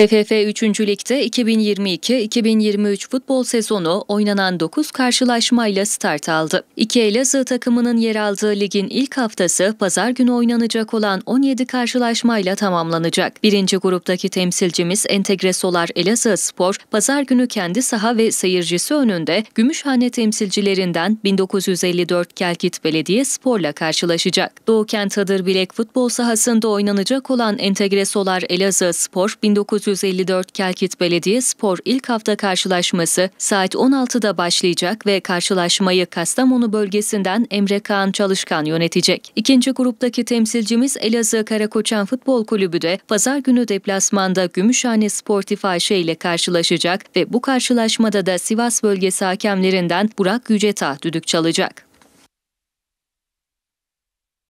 TFF 3. Lig'de 2022-2023 futbol sezonu oynanan 9 karşılaşmayla start aldı. İki Elazığ takımının yer aldığı ligin ilk haftası pazar günü oynanacak olan 17 karşılaşmayla tamamlanacak. Birinci gruptaki temsilcimiz Entegre Solar Elazığ Spor, pazar günü kendi saha ve seyircisi önünde Gümüşhane temsilcilerinden 1954 Kelkit Belediye Spor'la karşılaşacak. Doğu Kent Bilek futbol sahasında oynanacak olan Entegre Solar Elazığ Spor, 19 454 Kelkit Belediye Spor ilk hafta karşılaşması saat 16'da başlayacak ve karşılaşmayı Kastamonu bölgesinden Emre Kaan Çalışkan yönetecek. İkinci gruptaki temsilcimiz Elazığ Karakoçan Futbol Kulübü de pazar günü deplasmanda Gümüşhane Sportif AŞ ile karşılaşacak ve bu karşılaşmada da Sivas bölgesi hakemlerinden Burak Yüceta düdük çalacak.